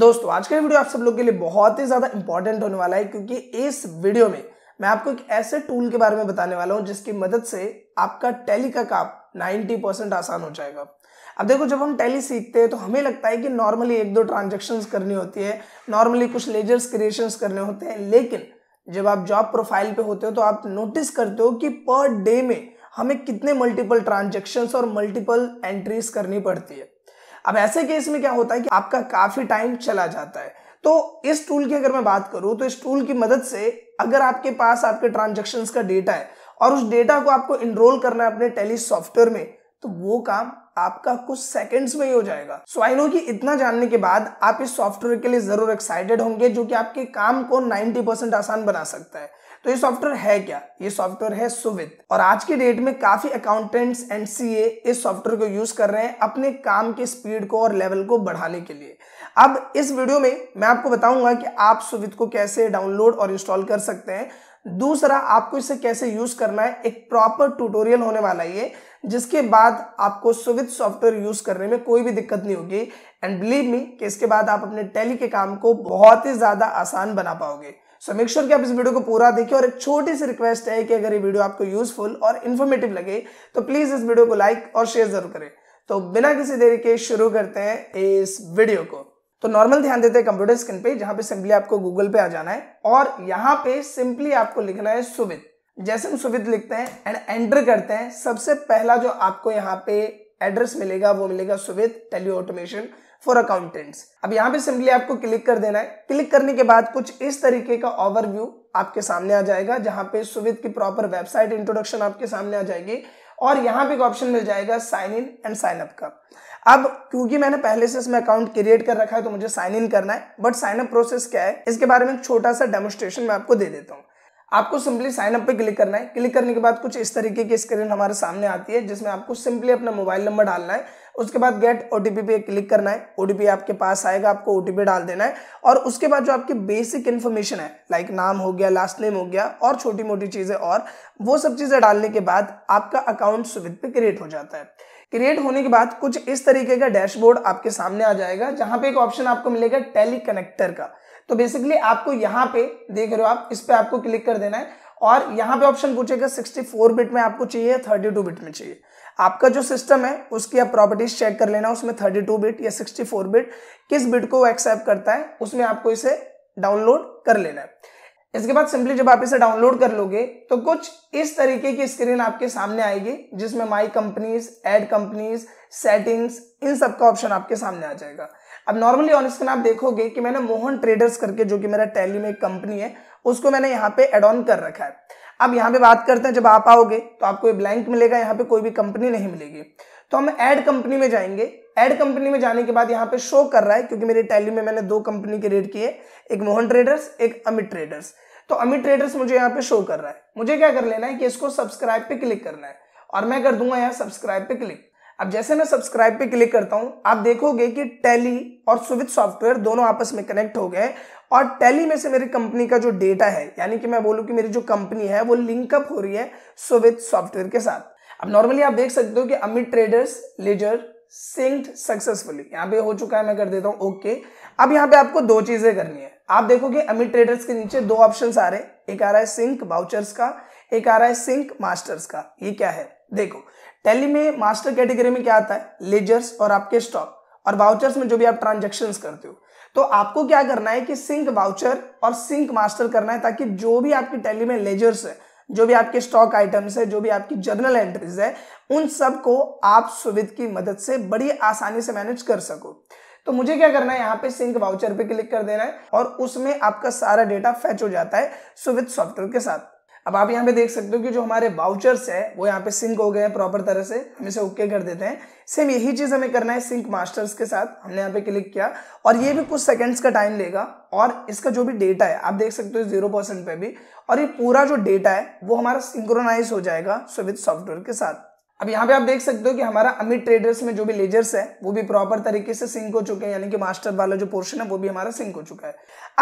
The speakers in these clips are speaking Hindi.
दोस्तों आज का वीडियो आप सब लोग के लिए बहुत ही ज्यादा इंपॉर्टेंट होने वाला है क्योंकि इस वीडियो में मैं आपको एक ऐसे टूल के बारे में बताने वाला हूं जिसकी मदद से आपका टैली का काम 90 परसेंट आसान हो जाएगा अब देखो जब हम टैली सीखते हैं तो हमें लगता है कि नॉर्मली एक दो ट्रांजेक्शन करनी होती है नॉर्मली कुछ लेजर्स क्रिएशन करने होते हैं लेकिन जब आप जॉब प्रोफाइल पे होते हो तो आप नोटिस करते हो कि पर डे में हमें कितने मल्टीपल ट्रांजेक्शन्स और मल्टीपल एंट्रीज करनी पड़ती है अब ऐसे केस में क्या होता है कि आपका काफी टाइम चला जाता है तो इस टूल की अगर मैं बात करूं तो इस टूल की मदद से अगर आपके पास आपके ट्रांजेक्शन का डेटा है और उस डेटा को आपको इनरोल करना है अपने टेली सॉफ्टवेयर में तो वो काम आपका कुछ सेकंड्स में ही हो जाएगा सो आई नो कि इतना जानने के बाद आप इस सॉफ्टवेयर के लिए जरूर एक्साइटेड होंगे जो कि आपके काम को 90 परसेंट आसान बना सकता है तो ये सॉफ्टवेयर है क्या ये सॉफ्टवेयर है सुविध और आज के डेट में काफी अकाउंटेंट्स एंड सी इस सॉफ्टवेयर को यूज कर रहे हैं अपने काम के स्पीड को और लेवल को बढ़ाने के लिए अब इस वीडियो में मैं आपको बताऊंगा कि आप सुविध को कैसे डाउनलोड और इंस्टॉल कर सकते हैं दूसरा आपको इसे कैसे यूज करना है एक प्रॉपर ट्यूटोरियल होने वाला है ये जिसके बाद आपको सुविध सॉफ्टवेयर यूज करने में कोई भी दिक्कत नहीं होगी एंड बिलीव मी कि इसके बाद आप अपने टैली के काम को बहुत ही ज्यादा आसान बना पाओगे सो मेक श्योर कि आप इस वीडियो को पूरा देखिए और एक छोटी सी रिक्वेस्ट है कि अगर ये वीडियो आपको यूजफुल और इन्फॉर्मेटिव लगे तो प्लीज इस वीडियो को लाइक और शेयर जरूर करें तो बिना किसी देरी के शुरू करते हैं इस वीडियो को तो नॉर्मल ध्यान देते हैं कंप्यूटर स्क्रीन पे जहां पे सिंपली आपको गूगल पे आ जाना है और यहां पे सिंपली आपको लिखना है सुविध जैसे हम सुविध लिखते हैं एंड एंटर करते हैं सबसे पहला जो आपको यहाँ पे एड्रेस मिलेगा वो मिलेगा Suvit Tally automation for accountants अब यहाँ पे सिंपली आपको क्लिक कर देना है क्लिक करने के बाद कुछ इस तरीके का ओवरव्यू आपके सामने आ जाएगा जहाँ पे सुविध की प्रॉपर वेबसाइट इंट्रोडक्शन आपके सामने आ जाएगी और यहाँ पे एक ऑप्शन मिल जाएगा sign in and sign up का अब क्योंकि मैंने पहले से इसमें अकाउंट क्रिएट कर रखा है तो मुझे साइन इन करना है बट साइन अप प्रोसेस क्या है इसके बारे में छोटा सा डेमोस्ट्रेशन मैं आपको दे देता हूँ आपको सिंपली साइन अप पे क्लिक करना है क्लिक करने के बाद कुछ इस तरीके की स्क्रीन हमारे सामने आती है जिसमें आपको सिंपली अपना मोबाइल नंबर डालना है उसके बाद गेट ओटीपी पे क्लिक करना है ओटीपी आपके पास आएगा आपको ओटीपी डाल देना है और उसके बाद जो आपकी बेसिक इन्फॉर्मेशन है लाइक नाम हो गया लास्ट नेम हो गया और छोटी मोटी चीज़ें और वो सब चीज़ें डालने के बाद आपका अकाउंट सुविध पे क्रिएट हो जाता है क्रिएट होने के बाद कुछ इस तरीके का डैशबोर्ड आपके सामने आ जाएगा जहां पे एक ऑप्शन आपको मिलेगा टेली कनेक्टर का तो बेसिकली आपको यहाँ पे देख रहे हो आप इस पर आपको क्लिक कर देना है और यहाँ पे ऑप्शन पूछेगा 64 बिट में आपको चाहिए 32 बिट में चाहिए आपका जो सिस्टम है उसकी आप प्रॉपर्टीज चेक कर लेना उसमें 32 बिट या 64 बिट किस बिट को एक्सेप्ट करता है उसमें आपको इसे डाउनलोड कर लेना है इसके बाद सिंपली जब आप इसे डाउनलोड कर लोगे तो कुछ इस तरीके की स्क्रीन आपके सामने आएगी जिसमें my companies add companies settings इन सब का ऑप्शन आपके सामने आ जाएगा अब नॉर्मली ऑन स्क्रीन आप देखोगे कि मैंने मोहन ट्रेडर्स करके जो कि मेरा टैली में कंपनी है उसको मैंने यहाँ पे एड ऑन कर रखा है अब यहाँ पे बात करते हैं जब आप आओगे तो आपको ब्लैंक मिलेगा यहाँ पे कोई भी कंपनी नहीं मिलेगी तो हम एड कंपनी में जाएंगे एड कंपनी में जाने के बाद यहाँ पे शो कर रहा है क्योंकि मेरी टैली में मैंने दो कंपनी के रेट किए एक मोहन ट्रेडर्स एक अमित ट्रेडर्स तो अमित ट्रेडर्स मुझे यहाँ पे शो कर रहा है मुझे क्या कर लेना है कि इसको सब्सक्राइब पे क्लिक करना है और मैं कर दूंगा यहाँ सब्सक्राइब पे क्लिक अब जैसे मैं सब्सक्राइब पे क्लिक करता हूं आप देखोगे कि टैली और सुविध सॉफ्टवेयर दोनों आपस में कनेक्ट हो गए और टैली में से मेरी कंपनी का जो डेटा है यानी कि मैं बोलूं कि मेरी जो कंपनी है वो लिंकअप हो रही है सुविध सॉफ्टवेयर के साथ अब नॉर्मली आप देख सकते हो कि Amit traders ledger synced successfully यहां पे हो चुका है मैं कर देता हूं ओके अब यहां पे आपको दो चीजें करनी है आप देखोगे अमित ट्रेडर्स के नीचे दो ऑप्शन आ रहे हैं एक आ रहा है सिंक बाउचर्स का एक आ रहा है सिंक मास्टर्स का ये क्या है देखो टेली में मास्टर कैटेगरी में क्या आता है लेजर्स और आपके स्टॉक और वाउचर्स में जो भी आप ट्रांजेक्शन करते हो तो आपको क्या करना है कि सिंक वाउचर और सिंक मास्टर करना है ताकि जो भी आपकी टेली में लेजर्स है जो भी आपके स्टॉक आइटम्स है जो भी आपकी जर्नल एंट्रीज है उन सब को आप सुविध की मदद से बड़ी आसानी से मैनेज कर सको तो मुझे क्या करना है यहाँ पे सिंक वाउचर पे क्लिक कर देना है और उसमें आपका सारा डेटा फैच हो जाता है सुविध सॉफ्टवेयर के साथ अब आप यहाँ पे देख सकते हो कि जो हमारे वाउचर्स है वो यहाँ पे सिंक हो गए हैं प्रॉपर तरह से हम इसे ओके कर देते हैं सेम यही चीज हमें करना है सिंक मास्टर्स के साथ हमने यहाँ पे क्लिक किया और ये भी कुछ सेकंड्स का टाइम लेगा और इसका जो भी डेटा है आप देख सकते हो जीरो परसेंट पे भी और ये पूरा जो डेटा है वो हमारा सिंक्रोनाइज हो जाएगा विद सॉफ्टवेयर के साथ अब यहाँ पे आप देख सकते हो कि हमारा अमित ट्रेडर्स में जो भी लेजर्स है वो भी प्रॉपर तरीके से सिंक हो चुके हैं यानी कि मास्टर वाला जो पोर्शन है वो भी हमारा सिंक हो चुका है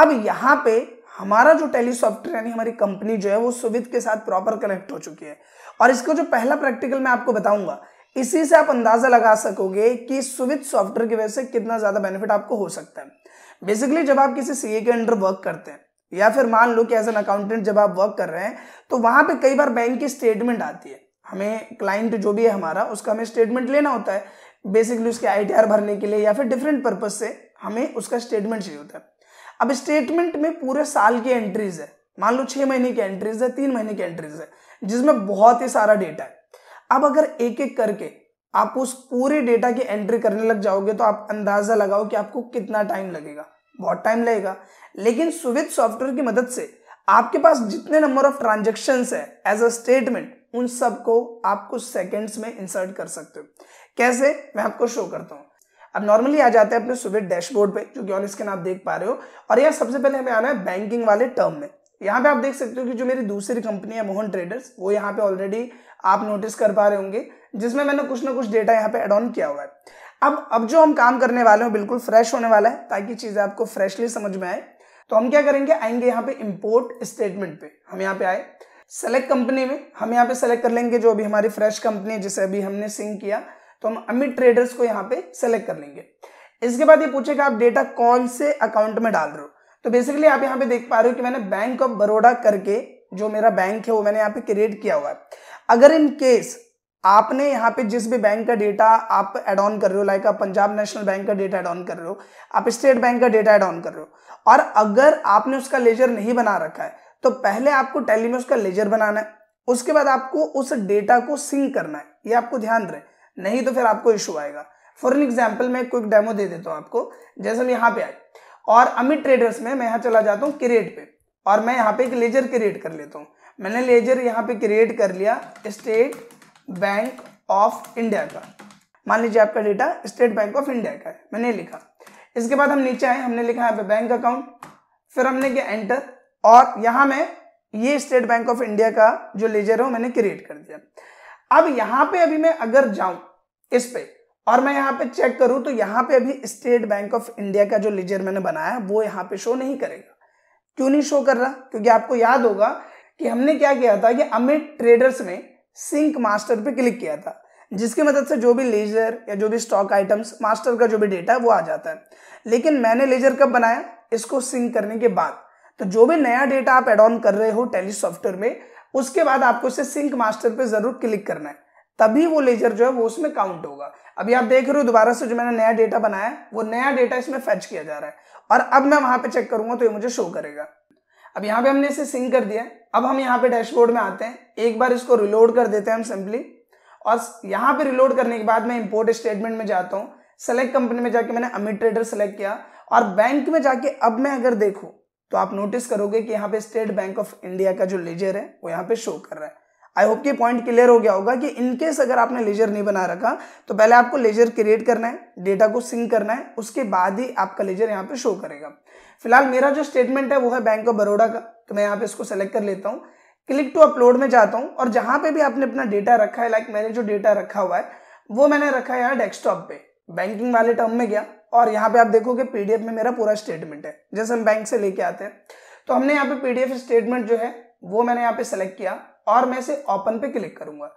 अब यहाँ पे हमारा जो टेली सॉफ्टवेयर यानी हमारी कंपनी जो है वो सुविध के साथ प्रॉपर कनेक्ट हो चुकी है और इसका जो पहला प्रैक्टिकल मैं आपको बताऊंगा इसी से आप अंदाजा लगा सकोगे कि सुविध सॉफ्टवेयर की वजह से कितना ज्यादा बेनिफिट आपको हो सकता है बेसिकली जब आप किसी सीए के अंडर वर्क करते हैं या फिर मान लो कि एज एन अकाउंटेंट जब आप वर्क कर रहे हैं तो वहां पे कई बार बैंक की स्टेटमेंट आती है हमें क्लाइंट जो भी है हमारा उसका हमें स्टेटमेंट लेना होता है बेसिकली उसके आई भरने के लिए या फिर डिफरेंट पर्पज से हमें उसका स्टेटमेंट चाहिए होता है अब स्टेटमेंट में पूरे साल की एंट्रीज है मान लो छह महीने की एंट्रीज है तीन महीने की एंट्रीज है जिसमें बहुत ही सारा डेटा है अब अगर एक एक करके आप उस पूरे डेटा की एंट्री करने लग जाओगे तो आप अंदाजा लगाओ कि आपको कितना टाइम लगेगा बहुत टाइम लगेगा लेकिन सुविध सॉफ्टवेयर की मदद से आपके पास जितने नंबर ऑफ ट्रांजेक्शन है एज अ स्टेटमेंट उन सबको आप कुछ सेकेंड्स में इंसर्ट कर सकते हो कैसे मैं आपको शो करता हूँ अब नॉर्मली आ जाते हैं अपने सुबह डैशबोर्ड पे जो कि ऑन स्क्रीन आप देख पा रहे हो और यहाँ सबसे पहले हमें आना है बैंकिंग वाले टर्म में यहाँ पे आप देख सकते हो कि जो मेरी दूसरी कंपनी है मोहन ट्रेडर्स वो यहाँ पे ऑलरेडी आप नोटिस कर पा रहे होंगे जिसमें मैंने कुछ ना कुछ डेटा यहाँ पे एड ऑन किया हुआ है अब अब जो हम काम करने वाले हैं बिल्कुल फ्रेश होने वाला है ताकि चीज़ें आपको फ्रेशली समझ में आए तो हम क्या करेंगे आएंगे यहाँ पे इम्पोर्ट स्टेटमेंट पे हम यहाँ पे आए सेलेक्ट कंपनी में हम यहाँ पे सेलेक्ट कर लेंगे जो अभी हमारी फ्रेश कंपनी है जिसे अभी हमने सिंक किया तो हम अमित ट्रेडर्स को यहाँ पे सेलेक्ट कर लेंगे इसके बाद ये पूछेगा आप डेटा कौन से अकाउंट में डाल रहे हो तो बेसिकली आप यहाँ पे देख पा रहे हो कि मैंने बैंक ऑफ बड़ोड़ा करके जो मेरा बैंक है वो मैंने यहाँ पे क्रिएट किया हुआ है अगर इन केस आपने यहाँ पे जिस भी बैंक का डेटा आप एड ऑन कर रहे हो लाइक आप पंजाब नेशनल बैंक का डेटा एड ऑन कर रहे हो आप स्टेट बैंक का डेटा एड ऑन कर रहे हो और अगर आपने उसका लेजर नहीं बना रखा है तो पहले आपको टैली में उसका लेजर बनाना है उसके बाद आपको उस डेटा को सिंक करना है ये आपको ध्यान रहे नहीं तो फिर आपको इशू आएगा फॉर एन एग्जाम्पल मैं क्विक डेमो दे देता हूँ आपको जैसे हम यहाँ पे आए और अमित ट्रेडर्स में मैं यहाँ चला जाता हूँ क्रिएट पे और मैं यहाँ पे एक लेजर क्रिएट कर लेता हूँ मैंने लेजर यहाँ पे क्रिएट कर लिया स्टेट बैंक ऑफ इंडिया का मान लीजिए आपका data state bank of India का है मैंने लिखा इसके बाद हम नीचे आए हमने लिखा यहाँ पे बैंक अकाउंट फिर हमने किया एंटर और यहाँ मैं ये स्टेट बैंक ऑफ इंडिया का जो लेजर है मैंने क्रिएट कर दिया अब यहां पे अभी मैं अगर जाऊं इस पे और मैं यहां पे चेक करूं तो यहां पे अभी स्टेट बैंक ऑफ इंडिया का जो लेजर मैंने बनाया वो यहां पे शो नहीं करेगा क्यों नहीं शो कर रहा क्योंकि आपको याद होगा कि हमने क्या किया था कि अमित ट्रेडर्स में सिंक मास्टर पे क्लिक किया था जिसकी मदद से जो भी लेजर या जो भी स्टॉक आइटम्स मास्टर का जो भी डेटा है वो आ जाता है लेकिन मैंने लेजर कब बनाया इसको सिंक करने के बाद तो जो भी नया डेटा आप एड ऑन कर रहे हो टेली सॉफ्टवेयर में उसके बाद आपको इसे सिंक मास्टर पे जरूर क्लिक करना है तभी वो लेजर जो है वो उसमें काउंट होगा अभी आप देख रहे हो दोबारा से जो मैंने नया डेटा बनाया वो नया डेटा इसमें फेच किया जा रहा है और अब मैं वहां पे चेक करूंगा तो ये मुझे शो करेगा अब यहाँ पे हमने इसे सिंक कर दिया अब हम यहाँ पे डैशबोर्ड में आते हैं एक बार इसको रिलोड कर देते हैं हम सिंपली और यहाँ पे रिलोड करने के बाद मैं इंपोर्ट स्टेटमेंट में जाता हूँ सेलेक्ट कंपनी में जाके मैंने अमिट ट्रेडर सेलेक्ट किया और बैंक में जाके अब मैं अगर देखूँ तो आप नोटिस करोगे कि यहाँ पे स्टेट बैंक ऑफ इंडिया का जो लेजर है वो यहाँ पे शो कर रहा है आई होप कि पॉइंट क्लियर हो गया होगा कि इनकेस अगर आपने लेजर नहीं बना रखा तो पहले आपको लेजर क्रिएट करना है डेटा को सिंक करना है उसके बाद ही आपका लेजर यहाँ पे शो करेगा फिलहाल मेरा जो स्टेटमेंट है वो है बैंक ऑफ बड़ौदा का तो मैं यहाँ पे इसको सेलेक्ट कर लेता हूँ क्लिक टू अपलोड में जाता हूँ और जहां पे भी आपने अपना डेटा रखा है लाइक मैंने जो डेटा रखा हुआ है वो मैंने रखा है यहाँ डेस्कटॉप पे बैंकिंग वाले टर्म में गया और यहाँ पे आप देखोगे पीडीएफ में, मेरा पूरा स्टेटमेंट है जैसे हम बैंक से लेके आते हैं तो हमने यहाँ पे पीडीएफ स्टेटमेंट जो है वो मैंने यहाँ पे सेलेक्ट किया और मैं इसे ओपन पे क्लिक करूंगा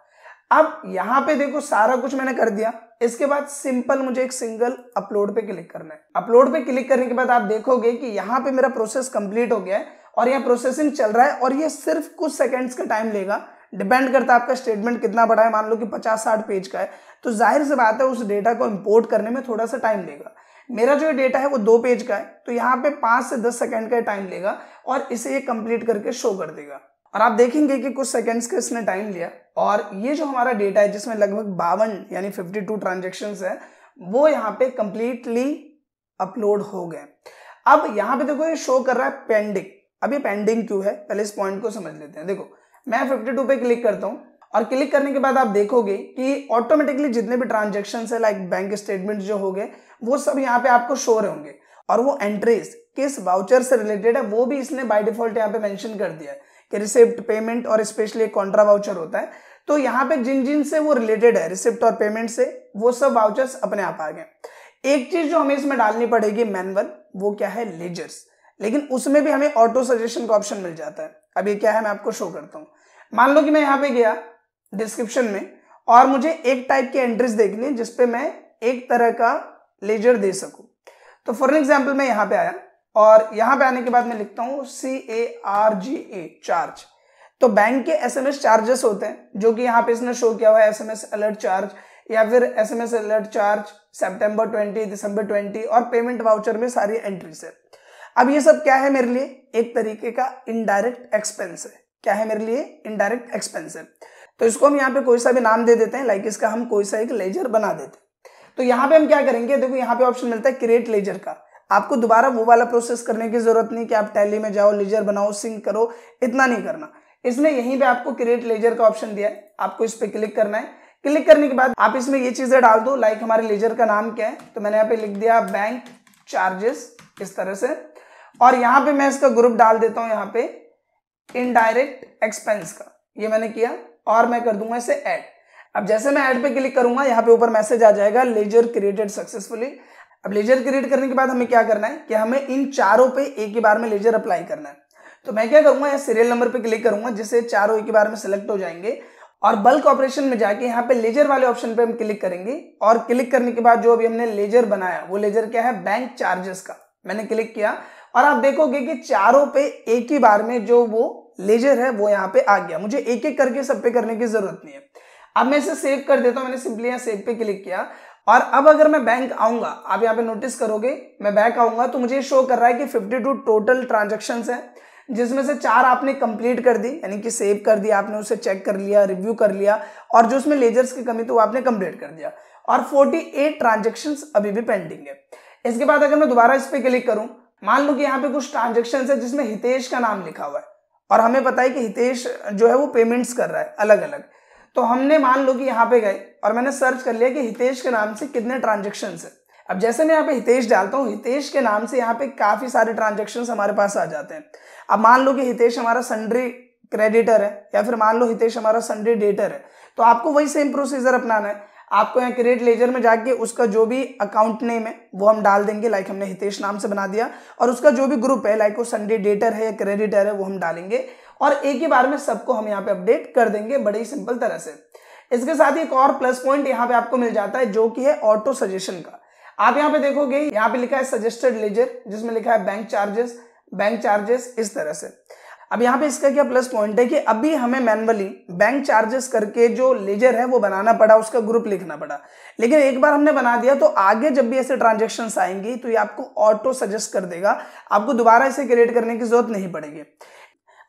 अब यहाँ पे देखो सारा कुछ मैंने कर दिया इसके बाद सिंपल मुझे एक सिंगल अपलोड पे क्लिक करना है अपलोड पे क्लिक करने के बाद आप देखोगे कि यहाँ पे मेरा प्रोसेस कंप्लीट हो गया है और यह प्रोसेसिंग चल रहा है और ये सिर्फ कुछ सेकेंड्स का टाइम लेगा डिपेंड करता है आपका स्टेटमेंट कितना बड़ा है मान लो कि पचास साठ पेज का है तो जाहिर सी बात है उस डेटा को इम्पोर्ट करने में थोड़ा सा टाइम लेगा मेरा जो डेटा है वो दो पेज का है तो यहाँ पे पाँच से दस सेकेंड का टाइम लेगा और इसे ये कंप्लीट करके शो कर देगा और आप देखेंगे कि कुछ सेकेंड्स का इसने टाइम लिया और ये जो हमारा डेटा है जिसमें लगभग बावन यानी फिफ्टी टू ट्रांजेक्शन है वो यहाँ पे कंप्लीटली अपलोड हो गए अब यहाँ पे देखो ये शो कर रहा है पेंडिंग अभी पेंडिंग क्यों है पहले इस पॉइंट को समझ लेते हैं देखो मैं फिफ्टी टू पे क्लिक करता हूँ और क्लिक करने के बाद आप देखोगे कि ऑटोमेटिकली जितने भी ट्रांजेक्शन है लाइक बैंक स्टेटमेंट जो हो गए वो सब यहाँ पे आपको शो रहे होंगे और वो एंट्रीज किस वाउचर से रिलेटेड है वो भी इसने बाई डिफॉल्ट यहाँ पे मैंशन कर दिया है कि रिसिप्ट पेमेंट और स्पेशली एक कॉन्ट्रा वाउचर होता है तो यहाँ पे जिन जिन से वो रिलेटेड है रिसिप्ट और पेमेंट से वो सब वाउचर्स अपने आप आ गए एक चीज जो हमें इसमें डालनी पड़ेगी मैनुअल वो क्या है लेजर्स लेकिन उसमें भी हमें ऑटो सजेशन का ऑप्शन मिल जाता है अब ये क्या है मैं आपको शो करता हूँ मान लो कि मैं यहाँ पे गया डिस्क्रिप्शन में और मुझे एक टाइप की एंट्रीज देखनी है जिसपे मैं एक तरह का लेजर दे सकूं तो फॉर एग्जाम्पल मैं यहाँ पे आया और यहाँ पे आने के बाद मैं लिखता हूँ C A R G A charge तो बैंक के एसएमएस चार्जेस होते हैं जो कि यहाँ पे इसने शो किया हुआ है एसएमएस अलर्ट चार्ज या फिर SMS alert charge September twenty दिसंबर ट्वेंटी और पेमेंट वाउचर में सारी एंट्रीज है अब ये सब क्या है मेरे लिए एक तरीके का इनडायरेक्ट एक्सपेंस है क्या है मेरे लिए इनडायरेक्ट एक्सपेंस है तो इसको हम यहाँ पे कोई सा भी नाम दे देते हैं लाइक इसका हम कोई सा एक लेजर बना देते हैं तो यहाँ पे हम क्या करेंगे देखो यहाँ पे ऑप्शन मिलता है क्रिएट लेजर का आपको दोबारा वो वाला प्रोसेस करने की जरूरत नहीं कि आप टैली में जाओ लेजर बनाओ सिंक करो इतना नहीं करना इसमें यहीं पे आपको क्रिएट लेजर का ऑप्शन दिया है आपको इस पर क्लिक करना है क्लिक करने के बाद आप इसमें ये चीजें डाल दो लाइक हमारे लेजर का नाम क्या है तो मैंने यहाँ पे लिख दिया बैंक चार्जेस इस तरह से और यहाँ पे मैं इसका ग्रुप डाल देता हूँ यहाँ पे इनडायरेक्ट एक्सपेंस का ये मैंने किया और मैं कर दूंगा इसे ऐड अब जैसे मैं ऐड पे क्लिक करूंगा यहाँ पे ऊपर मैसेज आ जाएगा लेजर क्रिएटेड सक्सेसफुली अब लेजर क्रिएट करने के बाद हमें क्या करना है कि हमें इन चारों पे एक ही बार में लेजर अप्लाई करना है तो मैं क्या करूंगा यहाँ सीरियल नंबर पे क्लिक करूंगा जिससे चारों एक ही बार में सिलेक्ट हो जाएंगे और बल्क ऑपरेशन में जाके यहाँ पे लेजर वाले ऑप्शन पे हम क्लिक करेंगे और क्लिक करने के बाद जो अभी हमने लेजर बनाया वो लेजर क्या है बैंक चार्जेस का मैंने क्लिक किया और आप देखोगे कि चारों पे एक ही बार में जो वो लेजर है वो यहाँ पे आ गया मुझे एक एक करके सब पे करने की जरूरत नहीं है अब मैं इसे सेव कर देता हूं मैंने सिंपली यहाँ सेव पे क्लिक किया और अब अगर मैं बैंक आऊंगा आप यहाँ पे नोटिस करोगे मैं बैंक आऊंगा तो मुझे शो कर रहा है कि टू टोटल ट्रांजेक्शन है जिसमें से चार आपने कंप्लीट कर दी यानी कि सेव कर दिया आपने उसे चेक कर लिया रिव्यू कर लिया और जो उसमें लेजर्स की कमी थी वो आपने कंप्लीट कर दिया और 48 ट्रांजैक्शंस अभी भी पेंडिंग है इसके बाद अगर मैं दोबारा इस पर क्लिक करूं मान लो कि यहाँ पे कुछ ट्रांजेक्शन है जिसमें हितेश का नाम लिखा हुआ है और हमें पता है कि हितेश जो है वो पेमेंट्स कर रहा है अलग अलग तो हमने मान लो कि यहाँ पे गए और मैंने सर्च कर लिया कि हितेश के नाम से कितने ट्रांजेक्शन है अब जैसे मैं यहाँ पे हितेश डालता हूँ हितेश के नाम से यहाँ पे काफी सारे ट्रांजेक्शन हमारे पास आ जाते हैं अब मान लो कि हितेश हमारा संड्री क्रेडिटर है या फिर मान लो हितेश हमारा संड्री डेटर है तो आपको वही सेम प्रोसीजर अपनाना है आपको यहाँ क्रेडिट लेजर में जाके उसका जो भी अकाउंट नेम है वो हम डाल देंगे लाइक हमने हितेश नाम से बना दिया और उसका जो भी ग्रुप है लाइक वो संडे डेटर है या क्रेडिटर है वो हम डालेंगे और एक ही बार में सबको हम यहाँ पे अपडेट कर देंगे बड़े ही सिंपल तरह से इसके साथ ही एक और प्लस पॉइंट यहाँ पे आपको मिल जाता है जो कि है ऑटो सजेशन का आप यहाँ पे देखोगे यहाँ पे लिखा है सजेस्टेड लेजर जिसमें लिखा है बैंक चार्जेस बैंक चार्जेस इस तरह से अब यहाँ पे इसका क्या प्लस पॉइंट है कि अभी हमें मैनुअली बैंक चार्जेस करके जो लेजर है वो बनाना पड़ा उसका ग्रुप लिखना पड़ा लेकिन एक बार हमने बना दिया तो आगे जब भी ऐसे ट्रांजेक्शन आएंगी तो ये आपको ऑटो सजेस्ट कर देगा आपको दोबारा इसे क्रिएट करने की जरूरत नहीं पड़ेगी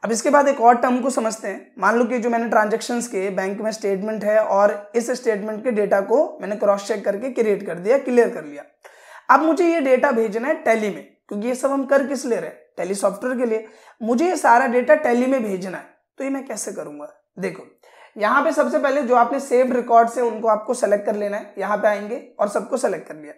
अब इसके बाद एक और टर्म को समझते हैं मान लो कि जो मैंने ट्रांजेक्शन के बैंक में स्टेटमेंट है और इस स्टेटमेंट के डेटा को मैंने क्रॉस चेक करके क्रिएट कर दिया क्लियर कर लिया अब मुझे ये डेटा भेजना है टैली में क्योंकि ये सब हम कर किस ले रहे हैं टेली सॉफ्टवेयर के लिए मुझे ये सारा डेटा टेली में भेजना है तो ये मैं कैसे करूंगा देखो यहाँ पे सबसे पहले जो आपने सेव रिकॉर्ड से उनको आपको सेलेक्ट कर लेना है यहाँ पे आएंगे और सबको सेलेक्ट कर लिया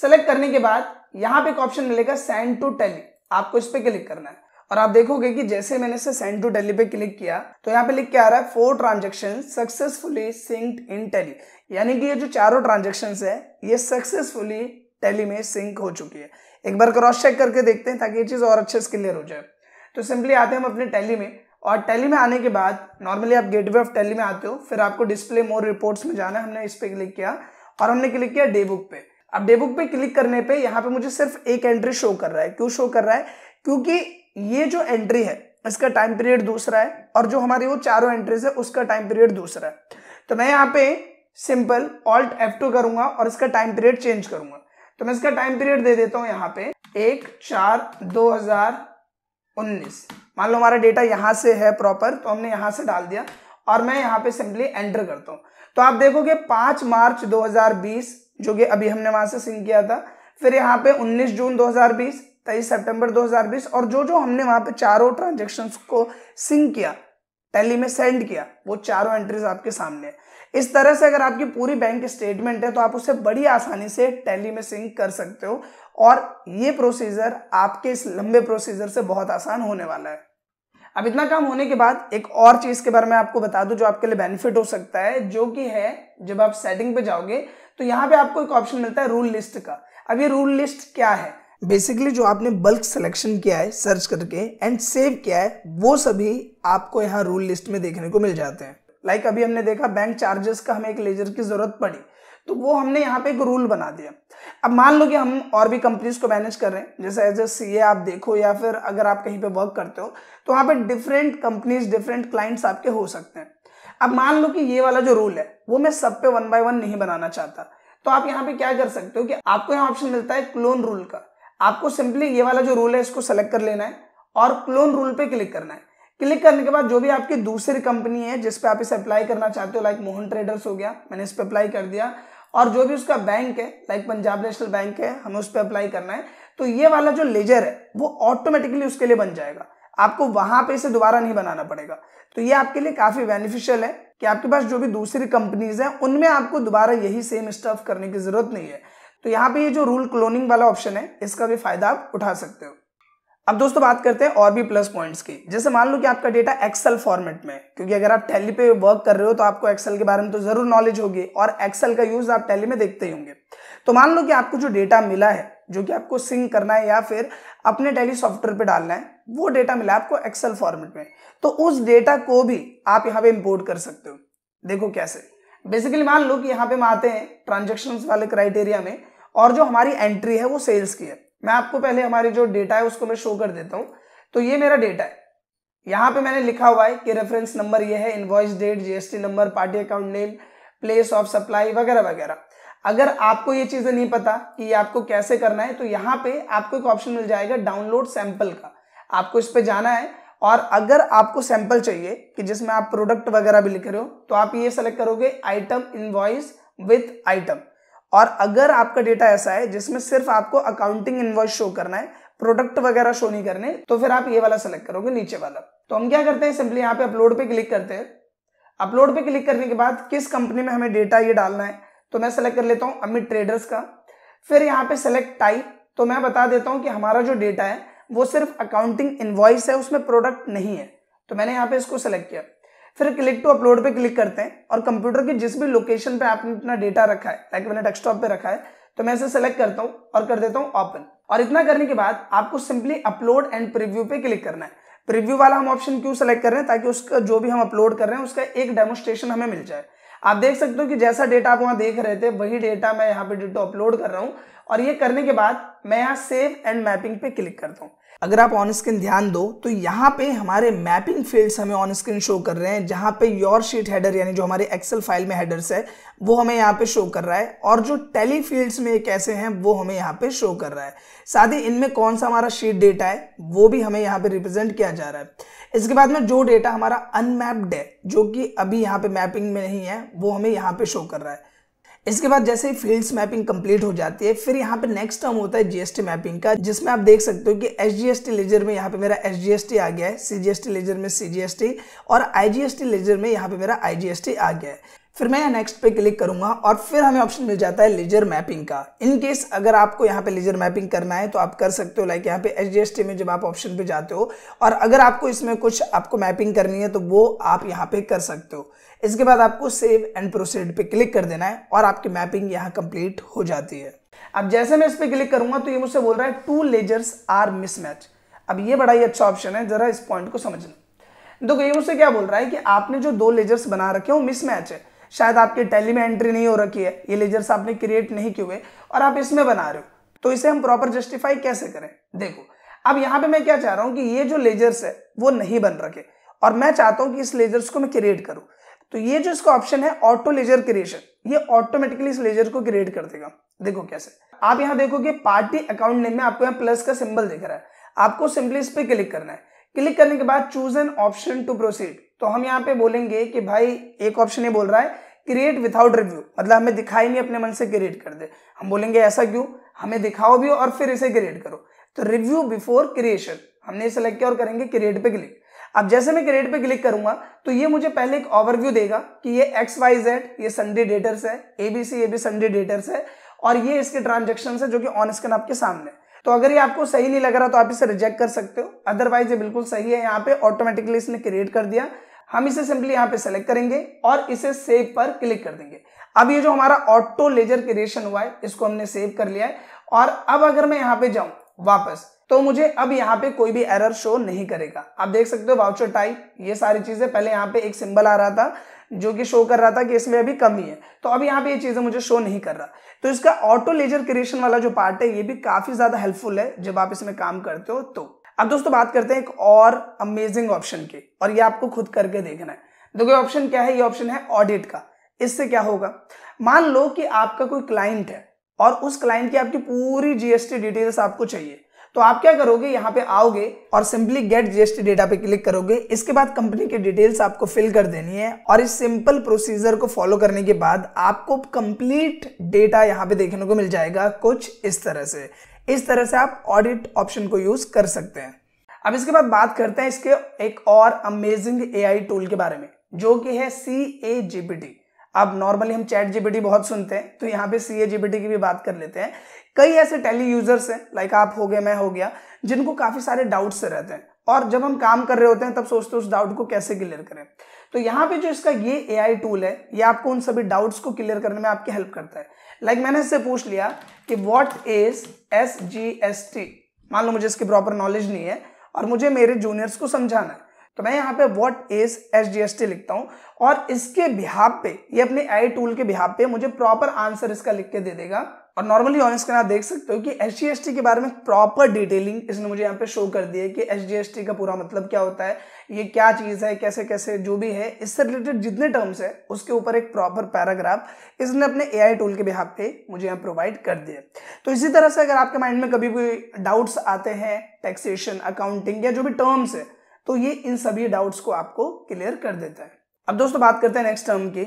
सेलेक्ट करने के बाद यहाँ पे एक ऑप्शन मिलेगा सेंड टू टेली आपको इस पे क्लिक करना है और आप देखोगे कि जैसे मैंने इसे सेंड टू टेली पे क्लिक किया तो यहाँ पे लिख के आ रहा है four transaction successfully synced in Tally यानी कि ये जो चारों ट्रांजेक्शन है ये सक्सेसफुली टेली में सिंक हो चुकी है एक बार क्रॉस चेक करके देखते हैं ताकि ये चीज़ और अच्छे से क्लियर हो जाए तो सिंपली आते हैं हम अपने टैली में और टैली में आने के बाद नॉर्मली आप गेटवे ऑफ टैली में आते हो फिर आपको डिस्प्ले मोर रिपोर्ट्स में जाना है हमने इस पर क्लिक किया और हमने क्लिक किया डे बुक पे अब डे बुक पे क्लिक करने पे यहाँ पे मुझे सिर्फ एक एंट्री शो कर रहा है क्यों शो कर रहा है क्योंकि ये जो एंट्री है इसका टाइम पीरियड दूसरा है और जो हमारी वो चारों एंट्रीज है उसका टाइम पीरियड दूसरा है तो मैं यहाँ पे सिंपल ऑल्ट एफ टू करूंगा और इसका टाइम पीरियड चेंज करूंगा तो मैं इसका टाइम पीरियड दे देता हूँ यहाँ पे एक चार दो हजार उन्नीस मान लो हमारा डेटा यहाँ से है प्रॉपर तो हमने यहां से डाल दिया और मैं यहाँ पे सिंपली एंटर करता हूं तो आप देखोगे पांच मार्च 2020 जो कि अभी हमने वहां से सिंक किया था फिर यहाँ पे 19 जून 2020 तेईस सितंबर 2020 और जो जो हमने वहां पे चारों ट्रांजेक्शन को सिंक किया टैली में सेंड किया वो चारों एंट्रीज आपके सामने है इस तरह से अगर आपकी पूरी बैंक स्टेटमेंट है तो आप उसे बड़ी आसानी से टैली में सिंक कर सकते हो और ये प्रोसीजर आपके इस लंबे प्रोसीजर से बहुत आसान होने वाला है अब इतना काम होने के बाद एक और चीज के बारे में आपको बता दूं जो आपके लिए बेनिफिट हो सकता है जो कि है जब आप सेटिंग पे जाओगे तो यहाँ पे आपको एक ऑप्शन मिलता है रूल लिस्ट का अब ये रूल लिस्ट क्या है बेसिकली जो आपने बल्क सिलेक्शन किया है सर्च करके एंड सेव किया है वो सभी आपको यहाँ रूल लिस्ट में देखने को मिल जाते हैं लाइक like अभी हमने देखा बैंक चार्जेस का हमें एक लेजर की जरूरत पड़ी तो वो हमने यहाँ पे एक रूल बना दिया अब मान लो कि हम और भी कंपनीज को मैनेज कर रहे हैं जैसे एज ए सी आप देखो या फिर अगर आप कहीं पे वर्क करते हो तो वहाँ पे डिफरेंट कंपनीज डिफरेंट क्लाइंट्स आपके हो सकते हैं अब मान लो कि ये वाला जो रूल है वो मैं सब पे वन बाय वन नहीं बनाना चाहता तो आप यहाँ पे क्या कर सकते हो कि आपको यहाँ ऑप्शन मिलता है क्लोन रूल का आपको सिंपली ये वाला जो रूल है इसको सेलेक्ट कर लेना है और क्लोन रूल पे क्लिक करना है क्लिक करने के बाद जो भी आपकी दूसरी कंपनी है जिस पे आप इसे अप्लाई करना चाहते हो लाइक मोहन ट्रेडर्स हो गया मैंने इस पर अप्लाई कर दिया और जो भी उसका बैंक है लाइक पंजाब नेशनल बैंक है हमें उस पर अप्लाई करना है तो ये वाला जो लेजर है वो ऑटोमेटिकली उसके लिए बन जाएगा आपको वहां पे इसे दोबारा नहीं बनाना पड़ेगा तो ये आपके लिए काफी बेनिफिशियल है कि आपके पास जो भी दूसरी कंपनीज हैं उनमें आपको दोबारा यही सेम स्टफ करने की जरूरत नहीं है तो यहाँ पे ये जो रूल क्लोनिंग वाला ऑप्शन है इसका भी फायदा आप उठा सकते हो अब दोस्तों बात करते हैं और भी प्लस पॉइंट्स की जैसे मान लो कि आपका डेटा एक्सेल फॉर्मेट में क्योंकि अगर आप टैली पे वर्क कर रहे हो तो आपको एक्सेल के बारे में तो जरूर नॉलेज होगी और एक्सेल का यूज आप टैली में देखते ही होंगे तो मान लो कि आपको जो डेटा मिला है जो कि आपको सिंक करना है या फिर अपने टैली सॉफ्टवेयर पर डालना है वो डेटा मिला आपको एक्सेल फॉर्मेट में तो उस डेटा को भी आप यहाँ पे इम्पोर्ट कर सकते हो देखो कैसे बेसिकली मान लो कि यहाँ पे हम आते हैं ट्रांजेक्शन वाले क्राइटेरिया में और जो हमारी एंट्री है वो सेल्स की है मैं आपको पहले हमारी जो डेटा है उसको मैं शो कर देता हूँ तो ये मेरा डेटा है यहाँ पे मैंने लिखा हुआ है कि रेफरेंस नंबर ये है invoice date GST number party account name place of supply वगैरह वगैरह अगर आपको ये चीजें नहीं पता कि ये आपको कैसे करना है तो यहाँ पे आपको एक ऑप्शन मिल जाएगा डाउनलोड सैंपल का आपको इस पर जाना है और अगर आपको सैंपल चाहिए कि जिसमें आप प्रोडक्ट वगैरह भी लिख रहे हो तो आप ये सेलेक्ट करोगे आइटम इनवॉइस विथ आइटम और अगर आपका डेटा ऐसा है जिसमें सिर्फ आपको अकाउंटिंग इन्वॉइस शो करना है प्रोडक्ट वगैरह शो नहीं करने तो फिर आप ये वाला सेलेक्ट करोगे नीचे वाला तो हम क्या करते हैं सिंपली यहाँ पे अपलोड पे क्लिक करते हैं अपलोड पे क्लिक करने के बाद किस कंपनी में हमें डेटा ये डालना है तो मैं सेलेक्ट कर लेता हूँ अमित ट्रेडर्स का फिर यहाँ पे सेलेक्ट टाइप तो मैं बता देता हूँ कि हमारा जो डेटा है वो सिर्फ अकाउंटिंग इन्वॉइस है उसमें प्रोडक्ट नहीं है तो मैंने यहाँ पे इसको सेलेक्ट किया फिर क्लिक टू अपलोड पे क्लिक करते हैं और कंप्यूटर की जिस भी लोकेशन पे आपने अपना डेटा रखा है लाइक मैंने डेस्कटॉप पे रखा है तो मैं इसे सेलेक्ट करता हूँ और कर देता हूँ ओपन और इतना करने के बाद आपको सिंपली अपलोड एंड प्रिव्यू पे क्लिक करना है प्रिव्यू वाला हम ऑप्शन क्यों सेलेक्ट कर रहे हैं ताकि उसका जो भी हम अपलोड कर रहे हैं उसका एक डेमोस्ट्रेशन हमें मिल जाए आप देख सकते हो कि जैसा डेटा आप वहां देख रहे थे वही डेटा मैं यहाँ पे डेटा अपलोड कर रहा हूँ और ये करने के बाद मैं यहाँ सेव एंड मैपिंग पे क्लिक करता हूँ अगर आप ऑन स्क्रीन ध्यान दो तो यहाँ पे हमारे मैपिंग फील्ड्स हमें ऑन स्क्रीन शो कर रहे हैं जहाँ पे योर शीट हेडर यानी जो हमारे एक्सेल फाइल में हेडर्स है वो हमें यहाँ पे शो कर रहा है और जो टेली फील्ड्स में कैसे हैं वो हमें यहाँ पे शो कर रहा है साथ ही इनमें कौन सा हमारा शीट डेटा है वो भी हमें यहाँ पे रिप्रेजेंट किया जा रहा है इसके बाद में जो डेटा हमारा अनमैप्ड है जो कि अभी यहाँ पे मैपिंग में नहीं है वो हमें यहाँ पे शो कर रहा है इसके बाद जैसे ही फील्ड्स मैपिंग कंप्लीट हो जाती है फिर यहाँ पे नेक्स्ट टर्म होता है जीएसटी मैपिंग का जिसमें आप देख सकते हो कि एसजीएसटी लेजर में यहाँ पे मेरा एसजीएसटी आ गया है सीजीएसटी लेजर में सीजीएसटी और आईजीएसटी लेजर में यहाँ पे मेरा आईजीएसटी आ गया है फिर मैं यहाँ नेक्स्ट पे क्लिक करूंगा और फिर हमें ऑप्शन मिल जाता है लेजर मैपिंग का इन केस अगर आपको यहाँ पे लेजर मैपिंग करना है तो आप कर सकते हो लाइक यहाँ पे एच में जब आप ऑप्शन पे जाते हो और अगर आपको इसमें कुछ आपको मैपिंग करनी है तो वो आप यहाँ पे कर सकते हो इसके बाद आपको सेव एंड प्रोसीड पे क्लिक कर देना है और आपकी मैपिंग यहाँ कंप्लीट हो जाती है अब जैसे मैं इस पर क्लिक करूंगा तो ये मुझसे बोल रहा है टू लेजर्स आर मिसमैच अब ये बड़ा ही अच्छा ऑप्शन है जरा इस पॉइंट को समझना देखो ये मुझसे क्या बोल रहा है कि आपने जो दो लेजर्स बना रखे हैं वो मिसमैच है शायद आपके टैली में एंट्री नहीं हो रखी है ये लेजर्स आपने क्रिएट नहीं किए हुए और आप इसमें बना रहे हो तो इसे हम प्रॉपर जस्टिफाई कैसे करें देखो अब यहाँ पे मैं क्या चाह रहा हूँ कि ये जो लेजर्स है वो नहीं बन रखे और मैं चाहता हूँ कि इस लेजर्स को मैं क्रिएट करूँ तो ये जो इसका ऑप्शन है ऑटो लेजर क्रिएशन ये ऑटोमेटिकली इस लेजर को क्रिएट कर देगा देखो कैसे आप देखो देखोगे पार्टी अकाउंट नेम में आपको यहां प्लस का सिंबल दिख रहा है आपको सिंपली इस पर क्लिक करना है क्लिक करने के बाद choose an option to proceed तो हम यहां पे बोलेंगे कि भाई एक ऑप्शन ये बोल रहा है क्रिएट विदाउट रिव्यू मतलब हमें दिखाई नहीं अपने मन से क्रिएट कर दे हम बोलेंगे ऐसा क्यों हमें दिखाओ भी और फिर इसे क्रिएट करो तो रिव्यू बिफोर क्रिएशन हमने सेलेक्ट किया और करेंगे क्रिएट पे क्लिक अब जैसे मैं क्रिएट पे क्लिक करूंगा तो ये मुझे पहले एक ओवरव्यू देगा कि ये एक्स वाई जेड ये संडे डेटर्स है एबीसी ये भी संडे डेटर्स है और ये इसके ट्रांजेक्शन है जो कि ऑन स्क्रीन आपके सामने तो अगर ये आपको सही नहीं लग रहा तो आप इसे रिजेक्ट कर सकते हो अदरवाइज ये बिल्कुल सही है यहाँ पे ऑटोमेटिकली इसने क्रिएट कर दिया हम इसे सिंपली यहाँ पे सेलेक्ट करेंगे और इसे सेव पर क्लिक कर देंगे अब ये जो हमारा ऑटो लेजर क्रिएशन हुआ है इसको हमने सेव कर लिया है और अब अगर मैं यहाँ पे जाऊं वापस तो मुझे अब यहाँ पे कोई भी एरर शो नहीं करेगा आप देख सकते हो वाउचर टाइप ये सारी चीजें पहले यहाँ पे एक सिंबल आ रहा था जो कि शो कर रहा था कि इसमें अभी कमी है तो अब यहाँ पे ये चीजें मुझे शो नहीं कर रहा तो इसका ऑटो लेजर क्रिएशन वाला जो पार्ट है ये भी काफी ज्यादा हेल्पफुल है जब आप इसमें काम करते हो तो अब दोस्तों बात करते हैं एक और अमेजिंग ऑप्शन की और ये आपको खुद करके देखना है देखो ऑप्शन क्या है ये ऑप्शन है ऑडिट का इससे क्या होगा मान लो कि आपका कोई क्लाइंट है और उस क्लाइंट की आपकी पूरी जीएसटी डिटेल्स आपको चाहिए तो आप क्या करोगे यहाँ पे आओगे और सिंपली गेट जीएसटी डेटा पे क्लिक करोगे इसके बाद कंपनी के डिटेल्स आपको फिल कर देनी है और इस सिंपल प्रोसीजर को फॉलो करने के बाद आपको कंप्लीट डेटा यहाँ पे देखने को मिल जाएगा कुछ इस तरह से इस तरह से आप ऑडिट ऑप्शन को यूज कर सकते हैं अब इसके बाद बात करते हैं इसके एक और अमेजिंग ए टूल के बारे में जो कि है सी ए जीपीटी अब नॉर्मली हम चैट जीबीटी बहुत सुनते हैं तो यहाँ पे सी ए जीबीटी की भी बात कर लेते हैं कई ऐसे टेली यूजर्स हैं लाइक आप हो गए मैं हो गया जिनको काफ़ी सारे डाउट्स रहते हैं और जब हम काम कर रहे होते हैं तब सोचते हैं उस डाउट को कैसे क्लियर करें तो यहाँ पे जो इसका ये ए टूल है ये आपको उन सभी डाउट्स को क्लियर करने में आपकी हेल्प करता है लाइक like मैंने इससे पूछ लिया कि what is S G S T मान लो मुझे इसकी प्रॉपर नॉलेज नहीं है और मुझे मेरे जूनियर्स को समझाना है तो मैं यहाँ पे what is H D S T लिखता हूँ और इसके बिहाब पे ये अपने आई टूल के बिहाब पे मुझे प्रॉपर आंसर इसका लिख के दे देगा और नॉर्मली ऑन स्क्रीन आप देख सकते हो कि एच डी एस टी के बारे में प्रॉपर डिटेलिंग इसने मुझे यहाँ पे शो कर दिया कि एच डी एस टी का पूरा मतलब क्या होता है ये क्या चीज़ है कैसे कैसे जो भी है इससे रिलेटेड जितने टर्म्स है उसके ऊपर एक प्रॉपर पैराग्राफ इसने अपने ए आई टूल के बिहाब पे मुझे यहाँ प्रोवाइड कर दिया तो इसी तरह से अगर आपके माइंड में कभी कोई डाउट्स आते हैं टैक्सेशन अकाउंटिंग या जो भी टर्म्स है तो ये इन सभी डाउट्स को आपको क्लियर कर देता है अब दोस्तों बात करते हैं नेक्स्ट टर्म की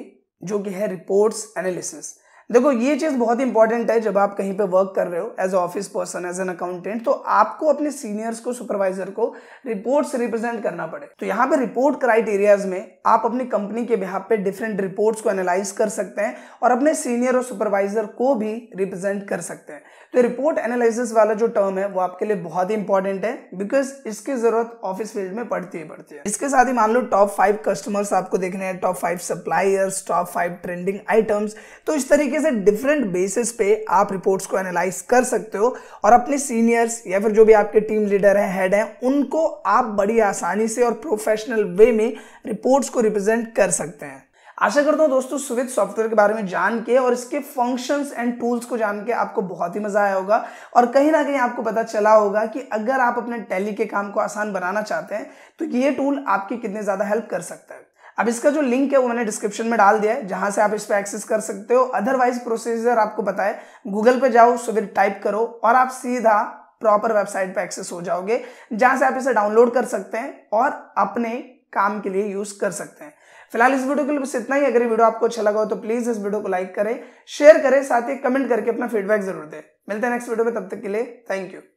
जो कि है रिपोर्ट्स एनालिसिस देखो ये चीज़ बहुत इंपॉर्टेंट है जब आप कहीं पे वर्क कर रहे हो as office person as an accountant तो आपको अपने सीनियर्स को सुपरवाइजर को रिपोर्ट्स रिप्रेजेंट करना पड़े तो यहाँ पे रिपोर्ट क्राइटेरियाज में आप अपनी कंपनी के बिहार पे डिफरेंट रिपोर्ट्स को एनालाइज कर सकते हैं और अपने सीनियर और सुपरवाइजर को भी रिप्रेजेंट कर सकते हैं तो रिपोर्ट एनालिसिस वाला जो टर्म है वो आपके लिए बहुत ही इंपॉर्टेंट है बिकॉज इसकी जरूरत ऑफिस फील्ड में पड़ती ही पड़ती है इसके साथ ही मान लो टॉप फाइव कस्टमर्स आपको देखने हैं top five suppliers top five trending items तो इस तरीके तरीके से डिफरेंट बेसिस पे आप रिपोर्ट्स को एनालाइज कर सकते हो और अपने सीनियर्स या फिर जो भी आपके टीम लीडर हैं हेड हैं उनको आप बड़ी आसानी से और प्रोफेशनल वे में रिपोर्ट्स को रिप्रेजेंट कर सकते हैं आशा करता हूँ दोस्तों सुविध सॉफ्टवेयर के बारे में जान के और इसके फंक्शंस एंड टूल्स को जान के आपको बहुत ही मजा आया होगा और कहीं ना कहीं आपको पता चला होगा कि अगर आप अपने टैली के काम को आसान बनाना चाहते हैं तो ये टूल आपकी कितने ज़्यादा हेल्प कर सकता है अब इसका जो लिंक है वो मैंने डिस्क्रिप्शन में डाल दिया है जहां से आप इस पर एक्सेस कर सकते हो अदरवाइज प्रोसीजर आपको बताए गूगल पर जाओ सो फिर टाइप करो और आप सीधा प्रॉपर वेबसाइट पर एक्सेस हो जाओगे जहां से आप इसे डाउनलोड कर सकते हैं और अपने काम के लिए यूज कर सकते हैं फिलहाल इस वीडियो के लिए बस इतना ही अगर वीडियो आपको अच्छा लगा हो तो प्लीज इस वीडियो को लाइक करें शेयर करें साथ ही कमेंट करके अपना फीडबैक जरूर दें मिलते हैं नेक्स्ट वीडियो में तब तक के लिए थैंक यू